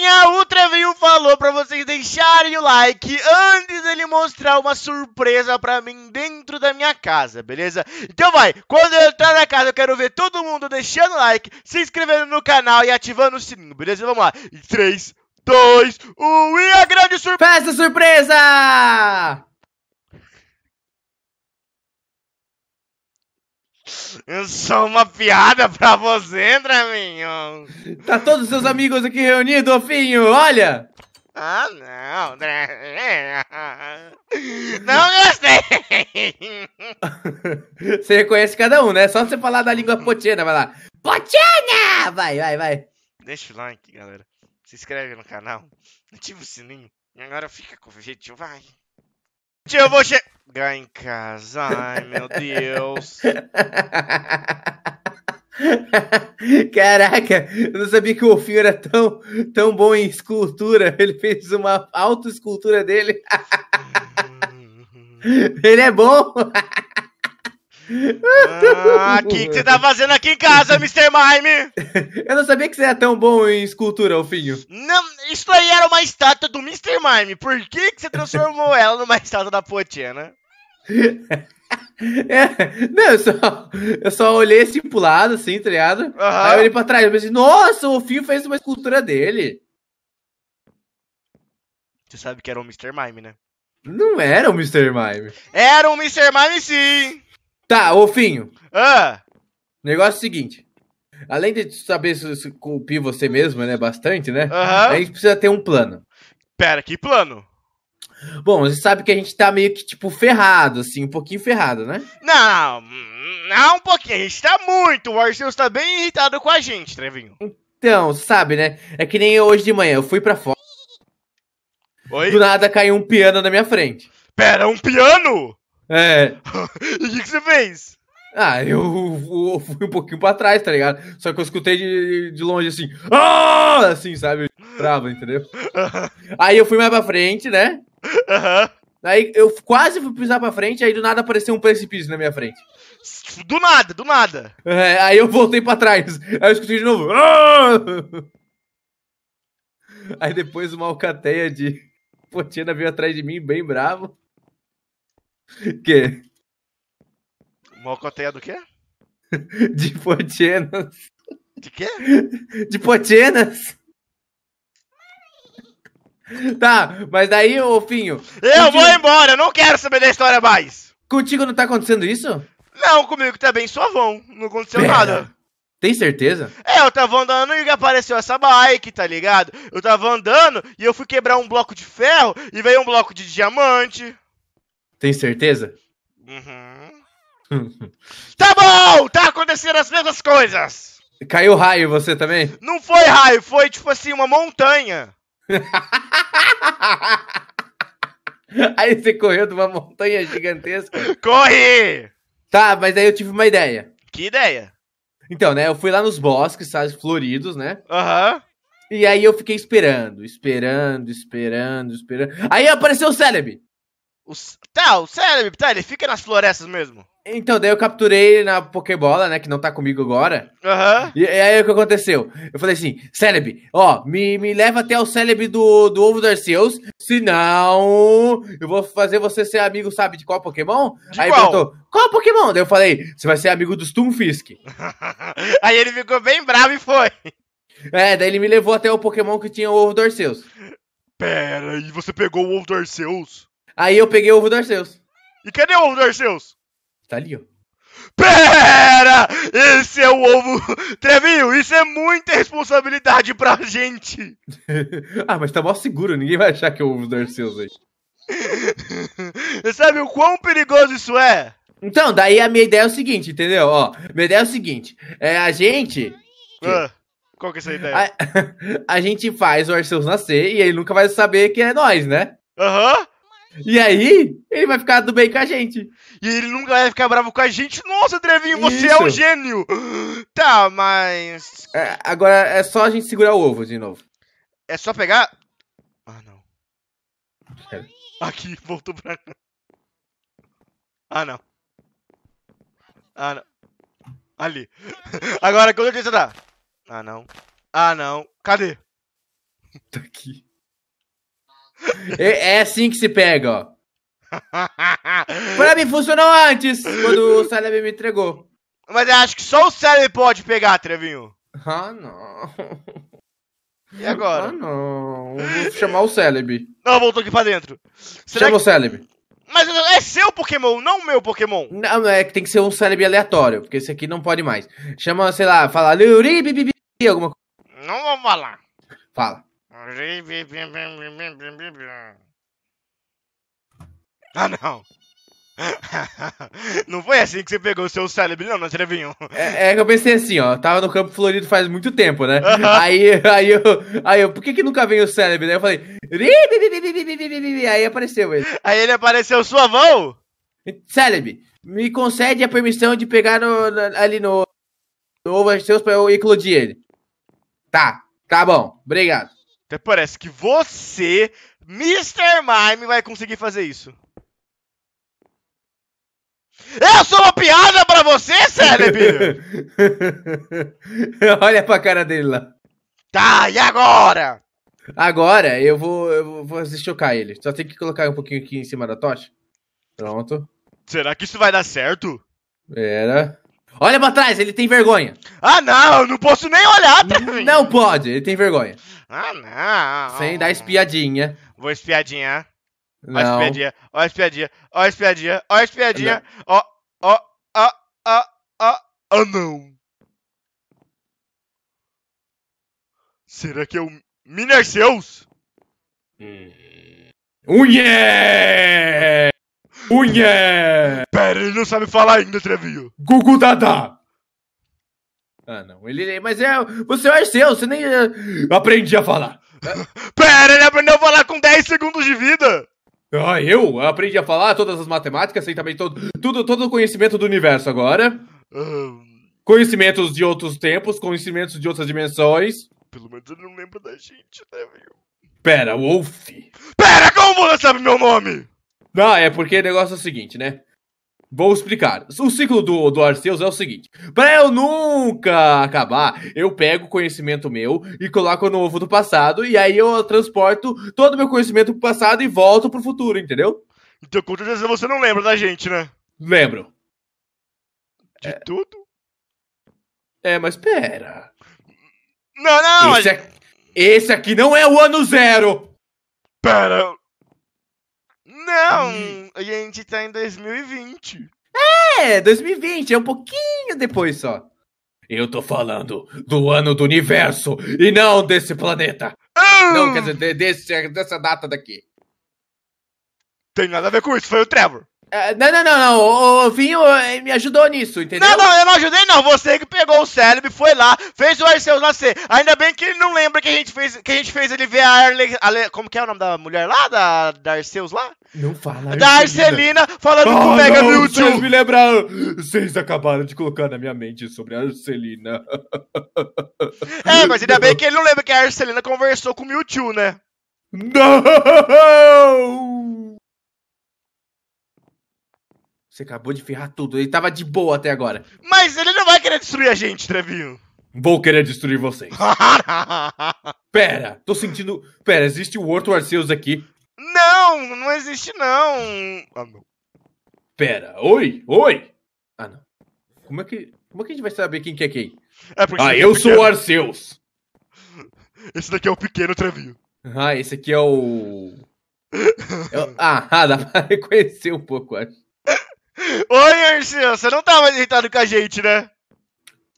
Galerinha, o Trevinho falou pra vocês deixarem o like antes dele mostrar uma surpresa pra mim dentro da minha casa, beleza? Então vai, quando eu entrar na casa eu quero ver todo mundo deixando o like, se inscrevendo no canal e ativando o sininho, beleza? Vamos lá, 3, 2, 1 e a grande surpresa! Festa surpresa! Eu sou uma piada pra você, Draminho. Tá todos os seus amigos aqui reunidos, Ofinho, olha! Ah, não, Draminho. Não gostei! você reconhece cada um, né? Só você falar da língua potina vai lá. Potina, Vai, vai, vai. Deixa o like, galera. Se inscreve no canal. Ativa o sininho. E agora fica com o vídeo, vai. Tio, eu vou chegar... Chegar em casa, ai meu Deus. Caraca, eu não sabia que o Wolfinho era tão, tão bom em escultura. Ele fez uma autoescultura dele. Uhum. Ele é bom. Ah, o que, que, você tá fazendo aqui em casa, Mr. Mime? Eu não sabia que você era tão bom em escultura, Alfinho. Não, isso aí era uma estátua do Mr. Mime. Por que, que você transformou ela numa estátua da Potiana? É, não, eu só, eu só olhei assim pro lado, assim, tá ligado? Uhum. Aí eu olhei pra trás, eu pensei, nossa, o Fio fez uma escultura dele. Você sabe que era o Mr. Mime, né? Não era o Mr. Mime. Era o Mr. Mime, sim! Tá, o Finho. Ah! Negócio é o seguinte. Além de saber se, se você mesmo, né? Bastante, né? Uhum. A gente precisa ter um plano. Pera, que plano? Bom, você sabe que a gente tá meio que, tipo, ferrado, assim, um pouquinho ferrado, né? Não, não um pouquinho, a gente tá muito. O Arceus tá bem irritado com a gente, Trevinho. Então, sabe, né? É que nem hoje de manhã, eu fui pra fora. Oi? Do nada caiu um piano na minha frente. Pera, um piano? É. e o que, que você fez? Ah, eu, eu, fui um pouquinho pra trás, tá ligado? Só que eu escutei de, de longe assim, ah!", assim, sabe? Trava, entendeu? Aí eu fui mais pra frente, né? Aí eu quase fui pisar pra frente, aí do nada apareceu um precipício na minha frente. Do nada, do nada. É, aí eu voltei pra trás. Aí eu escutei de novo. Ah! Aí depois uma alcateia de Potina veio atrás de mim, bem bravo. Que Mocoteia é do quê? De potenas. De quê? De potenas. Tá, mas daí, ô Finho. Eu contigo... vou embora, não quero saber da história mais. Contigo não tá acontecendo isso? Não, comigo também vão, Não aconteceu Pera. nada. Tem certeza? É, eu tava andando e apareceu essa bike, tá ligado? Eu tava andando e eu fui quebrar um bloco de ferro e veio um bloco de diamante. Tem certeza? Uhum. tá bom! Tá acontecendo as mesmas coisas! Caiu raio você também? Não foi raio, foi tipo assim, uma montanha. aí você correu de uma montanha gigantesca. Corre! Tá, mas aí eu tive uma ideia. Que ideia? Então, né, eu fui lá nos bosques, sabe, floridos, né? Aham. Uhum. E aí eu fiquei esperando, esperando, esperando, esperando. Aí apareceu o Celebi! Os, tá, o cérebro, tá, ele fica nas florestas mesmo. Então, daí eu capturei ele na Pokébola, né? Que não tá comigo agora. Aham. Uhum. E, e, aí o que aconteceu? Eu falei assim: Celebi, ó, me, me leva até o Celebi do, do ovo dos Arceus, senão eu vou fazer você ser amigo, sabe, de qual Pokémon? De aí qual? perguntou: qual Pokémon? Daí eu falei: você vai ser amigo dos Toonfisk. aí ele ficou bem bravo e foi. É, daí ele me levou até o Pokémon que tinha o ovo dos Arceus. Pera, e você pegou o ovo dos Arceus? Aí eu peguei o ovo do Arceus. E cadê o ovo do Arceus? Tá ali, ó. Pera! Esse é o ovo. Trevinho, isso é muita responsabilidade pra gente. ah, mas tá mó seguro, ninguém vai achar que é o ovo do Arceus aí. Você sabe o quão perigoso isso é? Então, daí a minha ideia é o seguinte, entendeu? Ó, minha ideia é o seguinte: é a gente. Ah, qual que é essa ideia? A, a gente faz o Arceus nascer e ele nunca vai saber que é nós, né? Aham. E aí, ele vai ficar do bem com a gente. E ele nunca vai ficar bravo com a gente. Nossa, Trevinho, você Isso. é um gênio! Tá, mas. É, agora é só a gente segurar o ovo de novo. É só pegar. Ah, não. Pera. Aqui, voltou pra Ah, não. Ah, não. Ali. Agora, quando eu tenho que Ah, não. Ah, não. Cadê? Tá aqui. É, é assim que se pega, ó. pra mim funcionou antes, quando o Celebi me entregou. Mas eu acho que só o Celebi pode pegar, Trevinho. Ah, não. E agora? Ah, não. Vou chamar o Celebi. Não, voltou aqui pra dentro. Será Chama que... o Celebi. Mas é seu Pokémon, não o meu Pokémon. Não, é que tem que ser um Celebi aleatório, porque esse aqui não pode mais. Chama, sei lá, fala... Alguma coisa. Não vamos falar. Fala. Ah, não. não foi assim que você pegou o seu cérebro, não, não Trevinho. É, é que eu pensei assim, ó. Tava no campo florido faz muito tempo, né? Aí, aí eu, aí eu, por que que nunca veio o cérebro? Aí eu falei, aí apareceu ele. Aí ele apareceu, sua avó? Cérebro, me concede a permissão de pegar no, no, ali no, no ovo seus pra eu eclodir ele. Tá, tá bom, obrigado. Até parece que você, Mr. Mime, vai conseguir fazer isso. Eu sou uma piada pra você, Celebi! Olha pra cara dele lá. Tá, e agora? Agora eu vou, eu vou chocar ele. Só tem que colocar um pouquinho aqui em cima da tocha. Pronto. Será que isso vai dar certo? Era. Olha pra trás, ele tem vergonha. Ah, não, eu não posso nem olhar pra mim. Não pode, ele tem vergonha. Ah, não. Sem dar espiadinha. Vou espiadinha. Não. a espiadinha, a espiadinha, a espiadinha, a espiadinha, ó, ó, ó, ó, ó, ó, não. Será que é o Minas Seus? Hum. Unhê! Unhê! ele não sabe falar ainda, Trevinho. Gugu dada. Ah, não. Ele, mas é, você é seu, você nem eh, aprendi a falar. Pera, ele aprendeu a falar com 10 segundos de vida. Ah, eu? eu aprendi a falar todas as matemáticas, e também todo, tudo, todo o conhecimento do universo agora. Uhum. Conhecimentos de outros tempos, conhecimentos de outras dimensões. Pelo menos ele não lembra da gente, né, meu? Pera, Wolf. Pera, como você sabe meu nome? Não, ah, é porque o negócio é o seguinte, né? Vou explicar. O ciclo do, do Arceus é o seguinte: para eu nunca acabar, eu pego conhecimento meu e coloco no ovo do passado, e aí eu transporto todo o meu conhecimento pro passado e volto pro futuro, entendeu? Então, quantas vezes você não lembra da gente, né? Lembro. De é... tudo? É, mas pera. Não, não! Esse, mas... É, esse aqui não é o ano zero! Pera! Não! Não, a gente tá em 2020. É, 2020, é um pouquinho depois só. Eu tô falando do ano do universo e não desse planeta. Ah! Não, quer dizer, desse, dessa data daqui. Tem nada a ver com isso, foi o Trevor. É, não, não, não, não. O, o Vinho eh, me ajudou nisso, entendeu? Não, não, eu não ajudei, não. Você que pegou o cérebro, foi lá, fez o Arceus nascer. Ainda bem que ele não lembra que a gente fez, que a gente fez ele ver a Arle, Como que é o nome da mulher lá? Da, da Arceus lá? Não fala. Da Arcelina, Arcelina falando oh, com o Mega não, Mewtwo. Vocês me lembraram. Vocês acabaram de colocar na minha mente sobre a Arcelina. é, mas ainda bem que ele não lembra que a Arcelina conversou com o Mewtwo, né? Não! Você acabou de ferrar tudo. Ele tava de boa até agora. Mas ele não vai querer destruir a gente, Trevinho. Vou querer destruir vocês. Pera, tô sentindo. Pera, existe o Horto Arceus aqui. Não, não existe não. Ah, não. Pera, oi, oi. Ah, não. Como é que, como é que a gente vai saber quem que é quem? É ah, eu é sou o Arceus. Esse daqui é o pequeno Trevinho. Ah, esse aqui é o. é o... Ah, ah, dá pra reconhecer um pouco, acho. Oi, Ursula, você não tá mais irritado com a gente, né?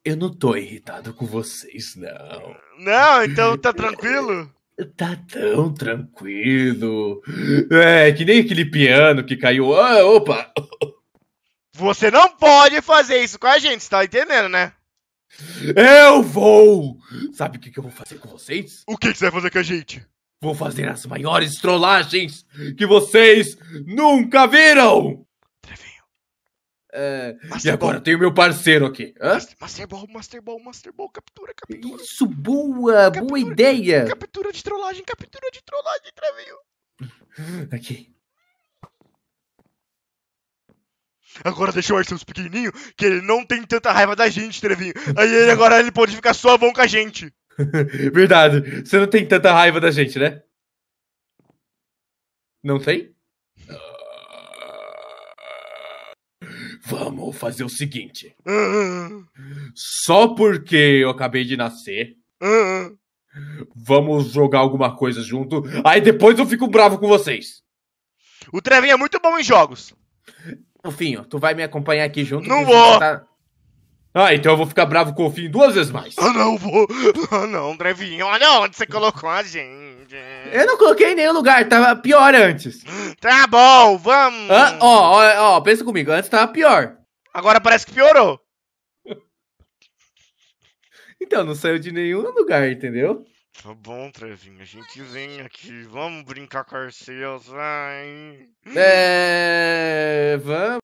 Eu não tô irritado com vocês, não. Não, então tá tranquilo? Tá tão tranquilo. É, que nem aquele piano que caiu. Ah, opa! Você não pode fazer isso com a gente, você tá entendendo, né? Eu vou! Sabe o que, que eu vou fazer com vocês? O que, que você vai fazer com a gente? Vou fazer as maiores trollagens que vocês nunca viram! É, e agora tem o meu parceiro aqui. Hã? Master Ball, Master Ball, Master Ball, captura, captura. Isso, boa, captura, boa ideia. Captura de trollagem, captura de trollagem, Trevinho. Aqui. Agora deixa o Arceus pequenininho, que ele não tem tanta raiva da gente, Trevinho. Aí ele agora ele pode ficar só bom com a gente. Verdade. Você não tem tanta raiva da gente, né? Não tem? Ah. Vamos fazer o seguinte. Ah. Só porque eu acabei de nascer. Ah. Vamos jogar alguma coisa junto. Aí depois eu fico bravo com vocês. O Trevin é muito bom em jogos. Finho, tu vai me acompanhar aqui junto? Não vou! Tá... Ah, então eu vou ficar bravo com o Finho duas vezes mais. Ah, não vou! Ah, não, Trevinho, ah, olha onde você colocou a gente. Eu não coloquei em nenhum lugar, tava pior antes. Tá bom, vamos. Ah, ó, ó, ó, pensa comigo, antes tava pior. Agora parece que piorou. Então, não saiu de nenhum lugar, entendeu? Tá bom, Trevinho, a gente vem aqui, vamos brincar com Arceus, vai. É, vamos.